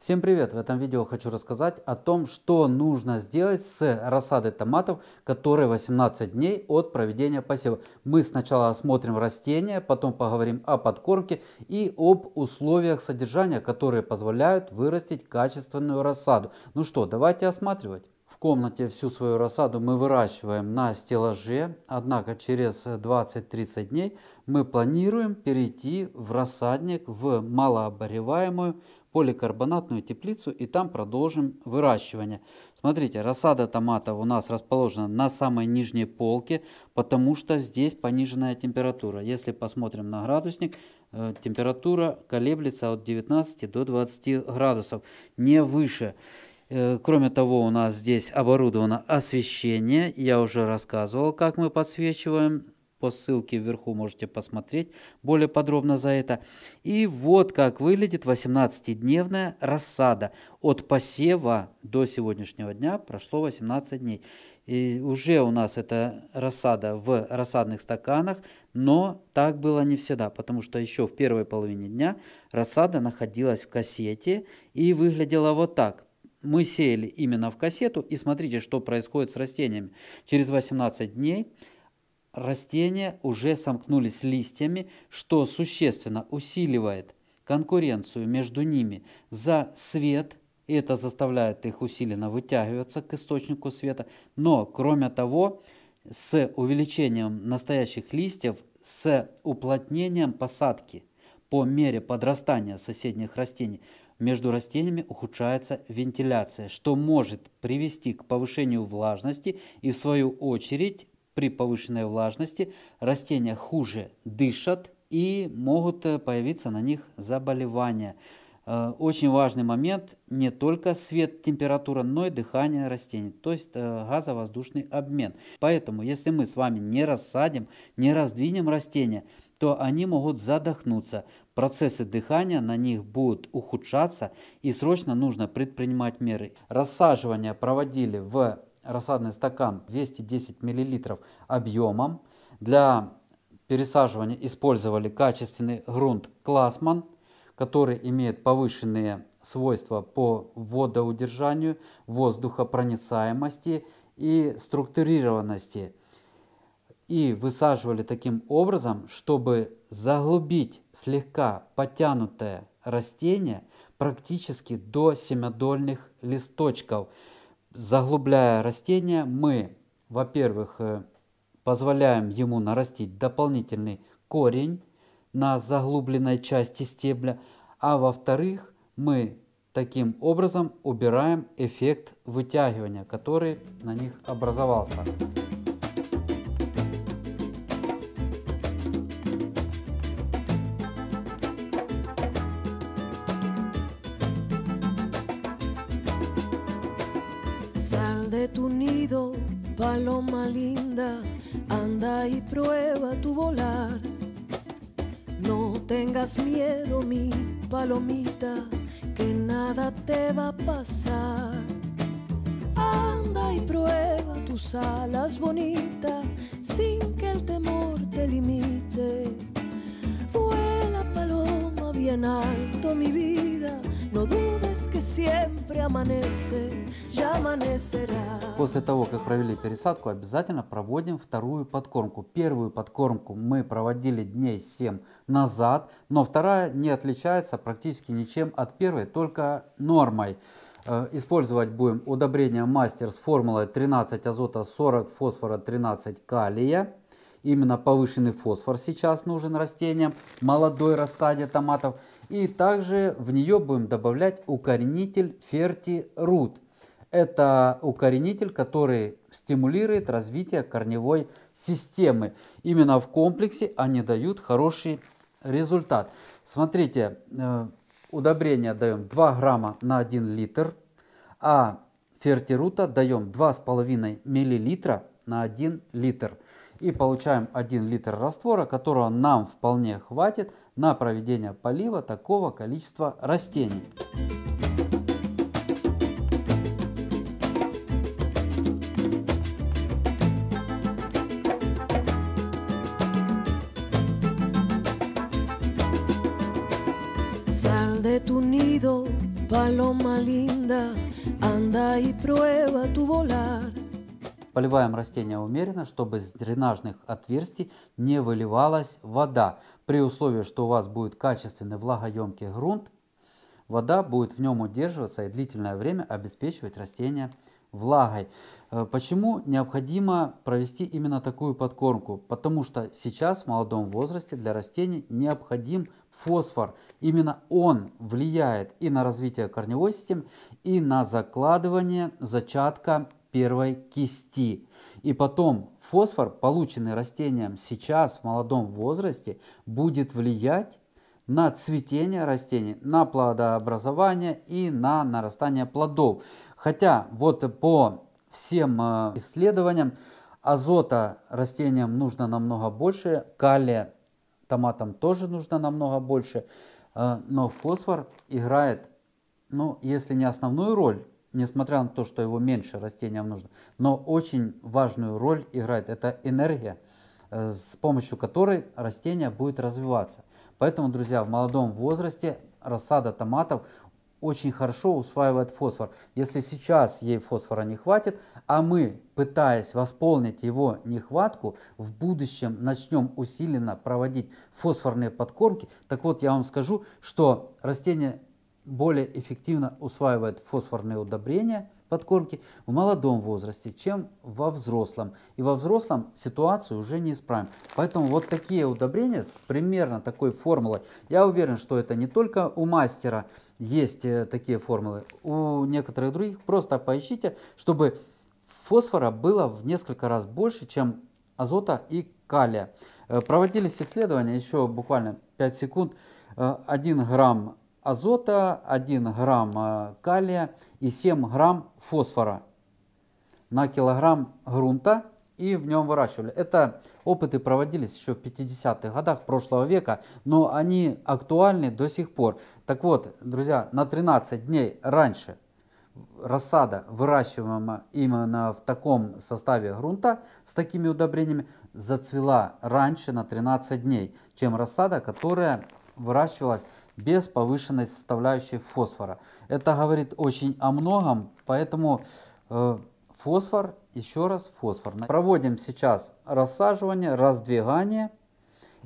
Всем привет! В этом видео хочу рассказать о том, что нужно сделать с рассадой томатов, которые 18 дней от проведения посева. Мы сначала осмотрим растения, потом поговорим о подкормке и об условиях содержания, которые позволяют вырастить качественную рассаду. Ну что, давайте осматривать. В комнате всю свою рассаду мы выращиваем на стеллаже, однако через 20-30 дней мы планируем перейти в рассадник, в малообореваемую поликарбонатную теплицу и там продолжим выращивание. Смотрите, рассада томатов у нас расположена на самой нижней полке, потому что здесь пониженная температура. Если посмотрим на градусник, э, температура колеблется от 19 до 20 градусов, не выше. Э, кроме того, у нас здесь оборудовано освещение. Я уже рассказывал, как мы подсвечиваем по ссылке вверху можете посмотреть более подробно за это. И вот как выглядит 18-дневная рассада. От посева до сегодняшнего дня прошло 18 дней. И уже у нас эта рассада в рассадных стаканах, но так было не всегда, потому что еще в первой половине дня рассада находилась в кассете и выглядела вот так мы сеяли именно в кассету, и смотрите, что происходит с растениями. Через 18 дней растения уже сомкнулись листьями, что существенно усиливает конкуренцию между ними за свет, это заставляет их усиленно вытягиваться к источнику света. Но, кроме того, с увеличением настоящих листьев, с уплотнением посадки по мере подрастания соседних растений, между растениями ухудшается вентиляция, что может привести к повышению влажности и в свою очередь при повышенной влажности растения хуже дышат и могут э, появиться на них заболевания. Э, очень важный момент не только свет, температура, но и дыхание растений, то есть э, газовоздушный обмен. Поэтому, если мы с вами не рассадим, не раздвинем растения, то они могут задохнуться. Процессы дыхания на них будут ухудшаться и срочно нужно предпринимать меры. Рассаживание проводили в рассадный стакан 210 мл объемом. Для пересаживания использовали качественный грунт Классман, который имеет повышенные свойства по водоудержанию, воздухопроницаемости и структурированности. И высаживали таким образом, чтобы заглубить слегка потянутое растение практически до семядольных листочков – заглубляя растение, мы, во-первых, э, позволяем ему нарастить дополнительный корень на заглубленной части стебля, а во-вторых, мы таким образом убираем эффект вытягивания, который на них образовался. de tu nido, paloma linda, anda y prueba tu volar. No tengas miedo, mi palomita, que nada te va a pasar. Anda y prueba tus alas bonitas, sin que el temor te limite. Vuela paloma bien alto, mi vida No dudes que siempre amanece, ya amanecerá. После того, как провели пересадку, обязательно проводим вторую подкормку. Первую подкормку мы проводили дней 7 назад, но вторая не отличается практически ничем от первой, только нормой. Э, использовать будем удобрение мастер с формулой 13 азота 40 фосфора 13 калия. Именно повышенный фосфор сейчас нужен растениям, молодой рассаде томатов. И также в нее будем добавлять укоренитель ферти-рут. Это укоренитель, который стимулирует развитие корневой системы. Именно в комплексе они дают хороший результат. Смотрите, э, удобрения даем 2 грамма на 1 литр, а фертирута даем 2,5 миллилитра на 1 литр и получаем 1 литр раствора, которого нам вполне хватит на проведение полива такого количества растений. Sal de tu nido, paloma linda, anda y prueba tu volar. Поливаем растения умеренно, чтобы из дренажных отверстий не выливалась вода. При условии, что у вас будет качественный влагоемкий грунт, вода будет в нем удерживаться и длительное время обеспечивать растения влагой. Э, почему необходимо провести именно такую подкормку? Потому что сейчас в молодом возрасте для растений необходим фосфор. Именно он влияет и на развитие корневой системы, и на закладывание зачатка первой кисти. И потом фосфор, полученный растением сейчас в молодом возрасте, будет влиять на цветение растений, на плодообразование и на нарастание плодов. Хотя вот по всем э, исследованиям азота растениям нужно намного больше, калия томатам тоже нужно намного больше, э, но фосфор играет, ну, если не основную роль, несмотря на то, что его меньше растениям нужно. Но очень важную роль играет эта энергия, э, с помощью которой растение будет развиваться. Поэтому, друзья, в молодом возрасте рассада томатов очень хорошо усваивает фосфор. Если сейчас ей фосфора не хватит, а мы, пытаясь восполнить его нехватку, в будущем начнем усиленно проводить фосфорные подкормки, так вот я вам скажу, что растение более эффективно усваивает фосфорные удобрения подкормки в молодом возрасте, чем во взрослом. И во взрослом ситуацию уже не исправим. Поэтому вот такие удобрения с примерно такой формулой. Я уверен, что это не только у мастера есть э, такие формулы, у некоторых других. Просто поищите, чтобы фосфора было в несколько раз больше, чем азота и калия. Э, проводились исследования, еще буквально 5 секунд, 1 э, грамм азота, 1 грамм э, калия и 7 грамм фосфора на килограмм грунта и в нем выращивали. Это опыты проводились еще в 50-х годах прошлого века, но они актуальны до сих пор. Так вот, друзья, на 13 дней раньше рассада, выращиваемая именно в таком составе грунта, с такими удобрениями, зацвела раньше на 13 дней, чем рассада, которая выращивалась без повышенной составляющей фосфора. Это говорит очень о многом, поэтому э, фосфор, еще раз фосфор. Проводим сейчас рассаживание, раздвигание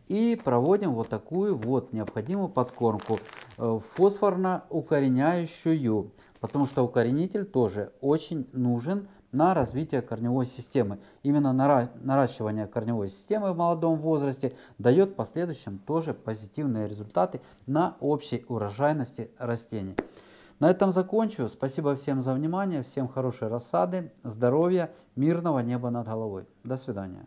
и проводим вот такую вот необходимую подкормку э, фосфорно-укореняющую, потому что укоренитель тоже очень нужен на развитие корневой системы. Именно нара наращивание корневой системы в молодом возрасте дает в последующем тоже позитивные результаты на общей урожайности растений. На этом закончу. Спасибо всем за внимание, всем хорошей рассады, здоровья, мирного неба над головой. До свидания.